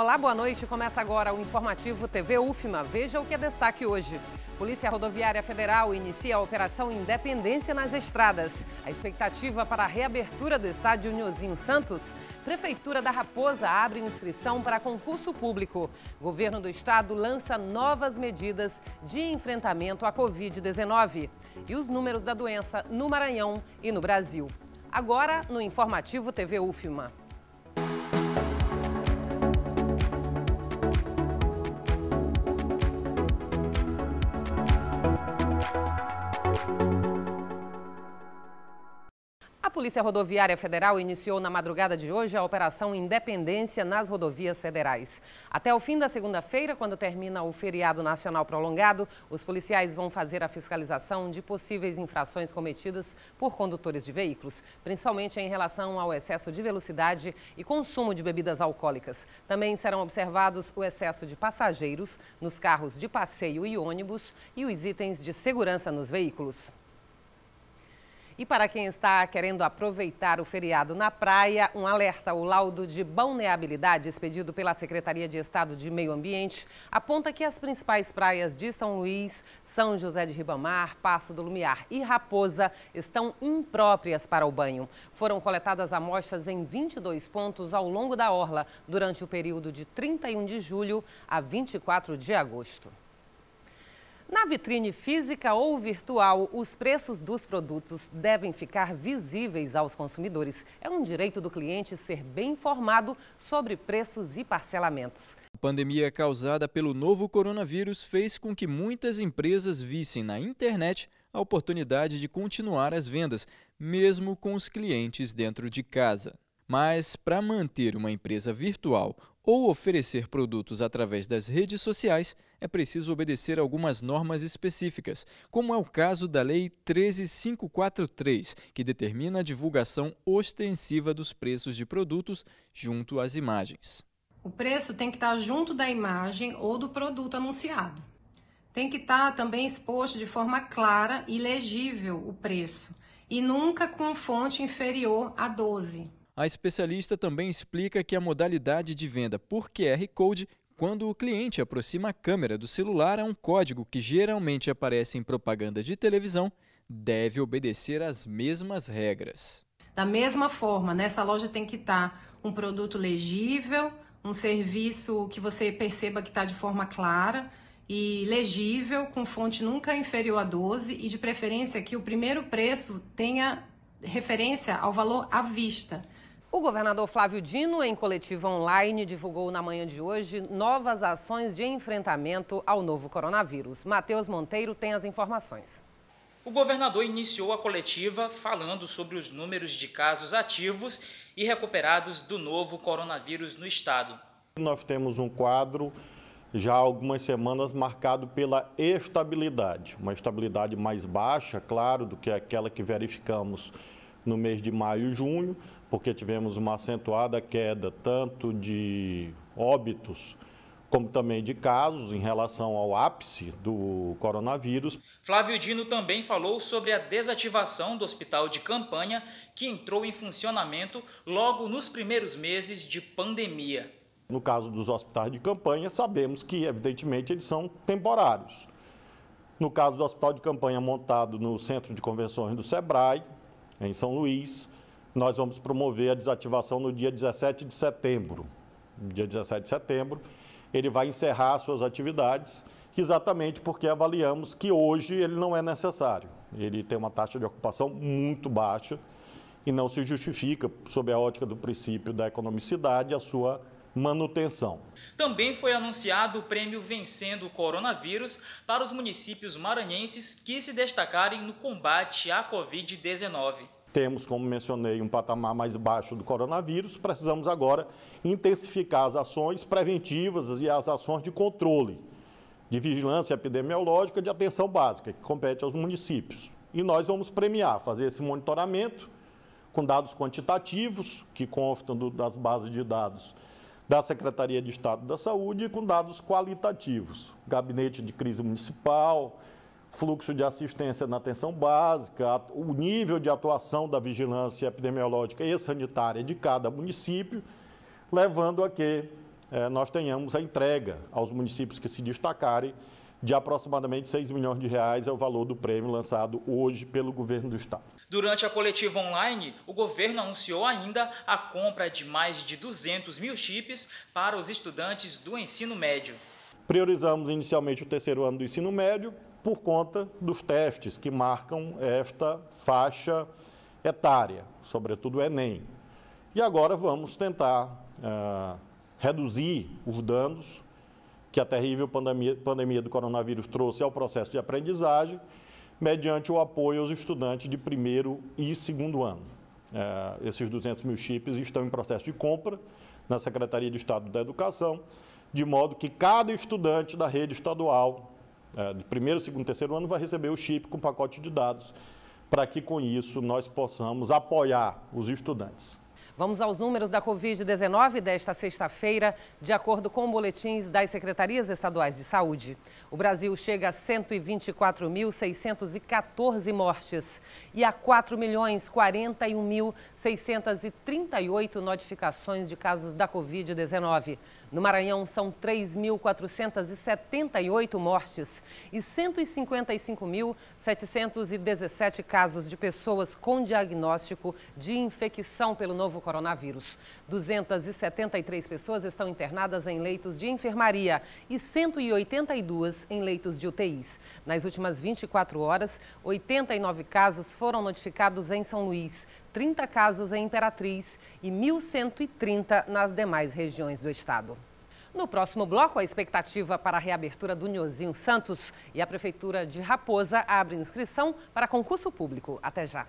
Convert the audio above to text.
Olá, boa noite. Começa agora o informativo TV UFMA. Veja o que é destaque hoje. Polícia Rodoviária Federal inicia a Operação Independência nas estradas. A expectativa para a reabertura do estádio Nhozinho Santos. Prefeitura da Raposa abre inscrição para concurso público. Governo do Estado lança novas medidas de enfrentamento à Covid-19. E os números da doença no Maranhão e no Brasil. Agora, no Informativo TV UFMA. A Polícia Rodoviária Federal iniciou na madrugada de hoje a Operação Independência nas rodovias federais. Até o fim da segunda-feira, quando termina o feriado nacional prolongado, os policiais vão fazer a fiscalização de possíveis infrações cometidas por condutores de veículos, principalmente em relação ao excesso de velocidade e consumo de bebidas alcoólicas. Também serão observados o excesso de passageiros nos carros de passeio e ônibus e os itens de segurança nos veículos. E para quem está querendo aproveitar o feriado na praia, um alerta: o laudo de balneabilidade expedido pela Secretaria de Estado de Meio Ambiente aponta que as principais praias de São Luís, São José de Ribamar, Passo do Lumiar e Raposa estão impróprias para o banho. Foram coletadas amostras em 22 pontos ao longo da orla durante o período de 31 de julho a 24 de agosto. Na vitrine física ou virtual, os preços dos produtos devem ficar visíveis aos consumidores. É um direito do cliente ser bem informado sobre preços e parcelamentos. A pandemia causada pelo novo coronavírus fez com que muitas empresas vissem na internet a oportunidade de continuar as vendas, mesmo com os clientes dentro de casa. Mas para manter uma empresa virtual ou oferecer produtos através das redes sociais, é preciso obedecer algumas normas específicas, como é o caso da Lei 13543, que determina a divulgação ostensiva dos preços de produtos junto às imagens. O preço tem que estar tá junto da imagem ou do produto anunciado. Tem que estar tá também exposto de forma clara e legível o preço, e nunca com fonte inferior a 12. A especialista também explica que a modalidade de venda por QR Code quando o cliente aproxima a câmera do celular a um código que geralmente aparece em propaganda de televisão, deve obedecer às mesmas regras. Da mesma forma, nessa loja tem que estar tá um produto legível, um serviço que você perceba que está de forma clara e legível, com fonte nunca inferior a 12 e de preferência que o primeiro preço tenha referência ao valor à vista. O governador Flávio Dino, em coletiva online, divulgou na manhã de hoje novas ações de enfrentamento ao novo coronavírus. Matheus Monteiro tem as informações. O governador iniciou a coletiva falando sobre os números de casos ativos e recuperados do novo coronavírus no estado. Nós temos um quadro já há algumas semanas marcado pela estabilidade, uma estabilidade mais baixa, claro, do que aquela que verificamos no mês de maio e junho, porque tivemos uma acentuada queda tanto de óbitos como também de casos em relação ao ápice do coronavírus. Flávio Dino também falou sobre a desativação do hospital de campanha que entrou em funcionamento logo nos primeiros meses de pandemia. No caso dos hospitais de campanha, sabemos que, evidentemente, eles são temporários. No caso do hospital de campanha montado no Centro de Convenções do SEBRAE, em São Luís, nós vamos promover a desativação no dia 17 de setembro. No dia 17 de setembro, ele vai encerrar suas atividades, exatamente porque avaliamos que hoje ele não é necessário. Ele tem uma taxa de ocupação muito baixa e não se justifica, sob a ótica do princípio da economicidade, a sua manutenção. Também foi anunciado o prêmio Vencendo o Coronavírus para os municípios maranhenses que se destacarem no combate à Covid-19. Temos, como mencionei, um patamar mais baixo do coronavírus. Precisamos agora intensificar as ações preventivas e as ações de controle, de vigilância epidemiológica, de atenção básica, que compete aos municípios. E nós vamos premiar, fazer esse monitoramento com dados quantitativos, que constam do, das bases de dados da Secretaria de Estado da Saúde, e com dados qualitativos. Gabinete de crise municipal, fluxo de assistência na atenção básica, o nível de atuação da vigilância epidemiológica e sanitária de cada município, levando a que é, nós tenhamos a entrega aos municípios que se destacarem de aproximadamente 6 milhões de reais é o valor do prêmio lançado hoje pelo governo do estado. Durante a coletiva online, o governo anunciou ainda a compra de mais de 200 mil chips para os estudantes do ensino médio. Priorizamos inicialmente o terceiro ano do ensino médio, por conta dos testes que marcam esta faixa etária, sobretudo o Enem. E agora vamos tentar eh, reduzir os danos que a terrível pandemia, pandemia do coronavírus trouxe ao processo de aprendizagem, mediante o apoio aos estudantes de primeiro e segundo ano. Eh, esses 200 mil chips estão em processo de compra na Secretaria de Estado da Educação, de modo que cada estudante da rede estadual é, de primeiro, segundo, terceiro ano, vai receber o chip com pacote de dados, para que com isso nós possamos apoiar os estudantes. Vamos aos números da Covid-19 desta sexta-feira, de acordo com boletins das secretarias estaduais de saúde. O Brasil chega a 124.614 mortes e a 4.041.638 notificações de casos da Covid-19. No Maranhão, são 3.478 mortes e 155.717 casos de pessoas com diagnóstico de infecção pelo novo coronavírus. 273 pessoas estão internadas em leitos de enfermaria e 182 em leitos de UTIs. Nas últimas 24 horas, 89 casos foram notificados em São Luís. 30 casos em Imperatriz e 1.130 nas demais regiões do estado. No próximo bloco, a expectativa para a reabertura do Nhozinho Santos e a Prefeitura de Raposa abre inscrição para concurso público. Até já.